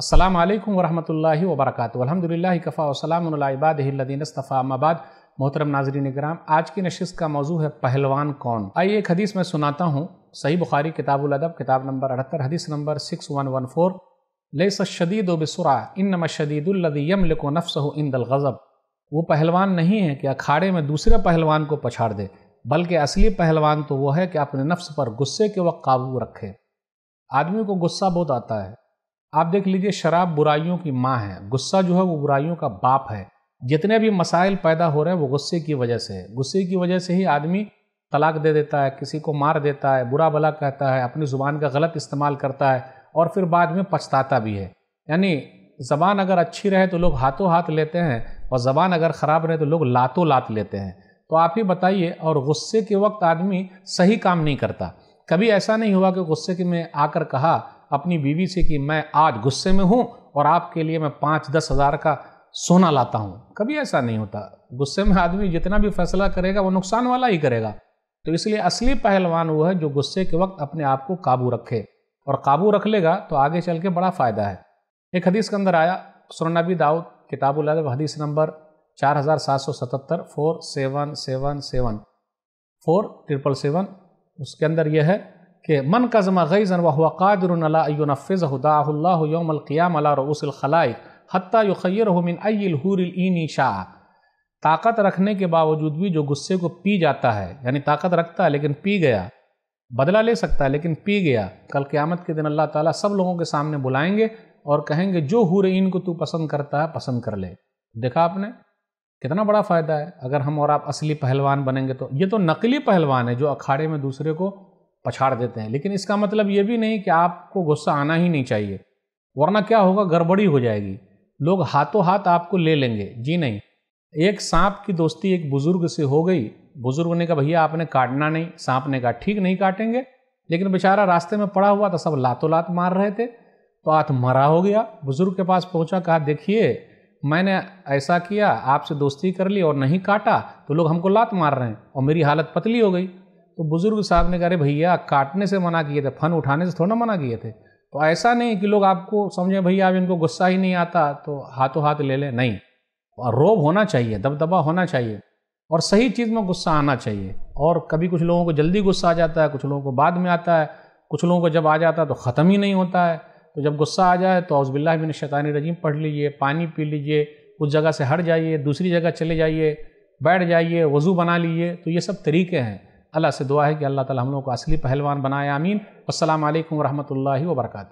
असलम वरहमल वबरक अलहमदिल्ला कफ़ा वसलामबादीनस्तफ़ाबाद मोहतरम नाजरी निगराम आज की नशस्त का मौजू है पहलवान कौन आइए एक हदीस मैं सुनाता हूँ सही बुखारी किताबुल अदब किताब नंबर अठहत्तर हदीस number six one one four लेस शदीद बसरा इन नम शदीदुल्लदीम लिको नफ्स इन दल गज़ब वो पहलवान नहीं है कि अखाड़े में दूसरे पहलवान को पछाड़ दे बल्कि असली पहलवान तो वह है कि अपने नफ्स पर गुस्से के वक्त काबू रखे आदमी को गुस्सा बहुत आता है आप देख लीजिए शराब बुराइयों की माँ है गुस्सा जो है वो बुराइयों का बाप है जितने भी मसाइल पैदा हो रहे हैं वो गुस्से की वजह से है गुस्से की वजह से ही आदमी तलाक दे देता है किसी को मार देता है बुरा भला कहता है अपनी ज़ुबान का गलत इस्तेमाल करता है और फिर बाद में पछताता भी है यानी ज़बान अगर अच्छी रहे तो लोग हाथों हाथ लेते हैं और ज़बान अगर ख़राब रहे तो लोग लातों लात लेते हैं तो आप ही बताइए और गुस्से के वक्त आदमी सही काम नहीं करता कभी ऐसा नहीं हुआ कि गुस्से के में आकर कहा अपनी बीवी से कि मैं आज गुस्से में हूँ और आपके लिए मैं पाँच दस हज़ार का सोना लाता हूँ कभी ऐसा नहीं होता गुस्से में आदमी जितना भी फैसला करेगा वो नुकसान वाला ही करेगा तो इसलिए असली पहलवान वो है जो गुस्से के वक्त अपने आप को काबू रखे और काबू रख लेगा तो आगे चल के बड़ा फ़ायदा है एक हदीस के अंदर आया सुरनबी दाऊद किताबुल अदब हदीस नंबर चार हज़ार सात सौ सतहत्तर four seven seven seven four triple seven उसके अंदर यह है कि मन कज़मा गैज़न वह कादरफ़ाहुल्लामक़ियामलारऊसलखलाइक हती शाह ताकत रखने के बावजूद भी जो गुस्से को पी जाता है यानी ताकत रखता है लेकिन पी गया बदला ले सकता है लेकिन पी गया कल क़्यामत के दिन अल्लाह ताला सब लोगों के सामने बुलाएंगे और कहेंगे जो हुरइन को तू पसंद करता है पसंद कर ले देखा आपने कितना बड़ा फ़ायदा है अगर हम और आप असली पहलवान बनेंगे तो ये तो नकली पहलवान है जो अखाड़े में दूसरे को पछाड़ देते हैं लेकिन इसका मतलब ये भी नहीं कि आपको गुस्सा आना ही नहीं चाहिए वरना क्या होगा गड़बड़ी हो जाएगी लोग हाथों हाथ आपको ले लेंगे जी नहीं एक सांप की दोस्ती एक बुज़ुर्ग से हो गई बुज़ुर्ग ने कहा भैया आपने काटना नहीं सांप ने कहा ठीक नहीं काटेंगे लेकिन बेचारा रास्ते में पड़ा हुआ था सब लातों लात मार रहे थे तो हाथ मरा हो गया बुज़ुर्ग के पास पहुंचा कहा देखिए मैंने ऐसा किया आपसे दोस्ती कर ली और नहीं काटा तो लोग हमको लात मार रहे हैं और मेरी हालत पतली हो गई तो बुज़ुर्ग साहब ने कहा भैया काटने से मना किए थे फन उठाने से थोड़ा मना किए थे तो ऐसा नहीं कि लोग आपको समझें भैया अब इनको गुस्सा ही नहीं आता तो हाथों हाथ ले लें नहीं रोब होना चाहिए दबदबा होना चाहिए और सही चीज़ में गुस्सा आना चाहिए और कभी कुछ लोगों को जल्दी गुस्सा आ जाता है कुछ लोगों को बाद में आता है कुछ लोगों को जब आ जाता है तो ख़त्म ही नहीं होता है तो जब गुस्सा आ जाए तो अउज़बिल्ला बिन शैतानी रजीम पढ़ लीजिए पानी पी लीजिए उस जगह से हट जाइए दूसरी जगह चले जाइए बैठ जाइए वज़ू बना लीजिए तो ये सब तरीके हैं अल्लाह से दुआ है कि अल्लाह ताला हम लोगों को असली पहलवान बनाए आमीन असल वरहमल वर्का